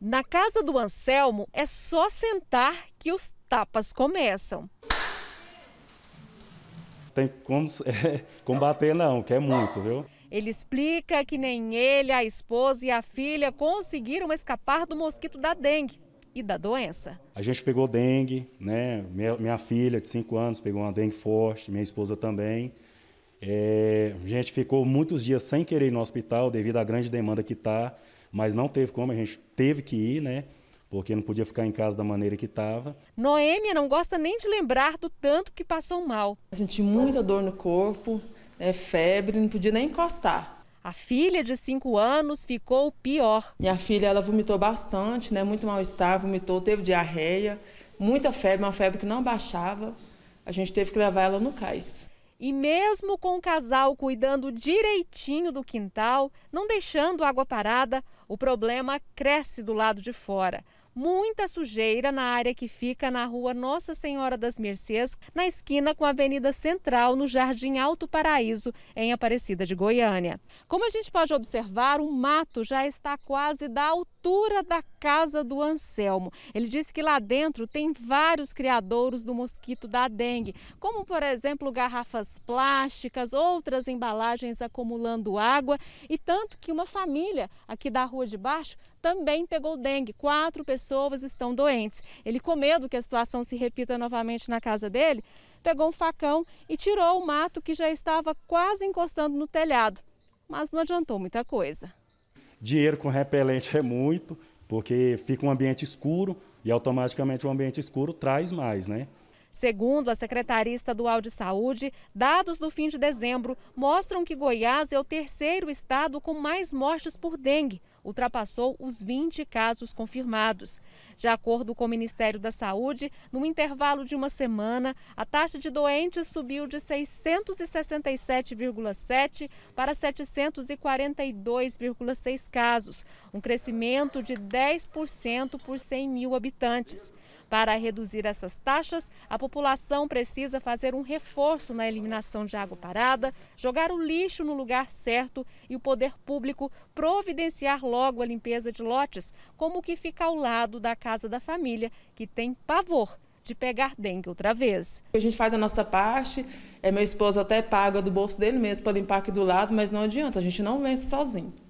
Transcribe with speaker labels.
Speaker 1: Na casa do Anselmo é só sentar que os tapas começam.
Speaker 2: Tem como é, combater não, que é muito, viu?
Speaker 1: Ele explica que nem ele, a esposa e a filha conseguiram escapar do mosquito da dengue e da doença.
Speaker 2: A gente pegou dengue, né? Minha, minha filha de 5 anos pegou uma dengue forte, minha esposa também. É, a gente ficou muitos dias sem querer ir no hospital devido à grande demanda que está mas não teve como, a gente teve que ir, né? Porque não podia ficar em casa da maneira que estava.
Speaker 1: Noêmia não gosta nem de lembrar
Speaker 3: do tanto que passou mal. Eu senti muita dor no corpo, né, febre, não podia nem encostar. A filha de 5 anos ficou pior. Minha filha, ela vomitou bastante, né? Muito mal-estar, vomitou, teve diarreia, muita febre, uma febre que não baixava. A gente teve que levar ela no cais.
Speaker 1: E mesmo com o casal cuidando direitinho do quintal, não deixando água parada, o problema cresce do lado de fora muita sujeira na área que fica na rua Nossa Senhora das Mercês, na esquina com a Avenida Central, no Jardim Alto Paraíso, em Aparecida de Goiânia. Como a gente pode observar, o mato já está quase da altura da casa do Anselmo. Ele disse que lá dentro tem vários criadouros do mosquito da dengue, como por exemplo garrafas plásticas, outras embalagens acumulando água, e tanto que uma família aqui da rua de baixo também pegou dengue. Quatro pessoas estão doentes. Ele, com medo que a situação se repita novamente na casa dele, pegou um facão e tirou o mato que já estava quase encostando no telhado. Mas não adiantou muita coisa.
Speaker 2: Dinheiro com repelente é muito, porque fica um ambiente escuro e automaticamente o ambiente escuro traz mais, né?
Speaker 1: Segundo a Secretaria Estadual de Saúde, dados do fim de dezembro mostram que Goiás é o terceiro estado com mais mortes por dengue, ultrapassou os 20 casos confirmados. De acordo com o Ministério da Saúde, no intervalo de uma semana, a taxa de doentes subiu de 667,7 para 742,6 casos, um crescimento de 10% por 100 mil habitantes. Para reduzir essas taxas, a população precisa fazer um reforço na eliminação de água parada, jogar o lixo no lugar certo e o poder público providenciar logo a limpeza de lotes, como o que fica ao lado da casa da família, que tem pavor de pegar dengue outra vez.
Speaker 3: A gente faz a nossa parte, é, meu esposo até paga do bolso dele mesmo para limpar aqui do lado, mas não adianta, a gente não vence sozinho.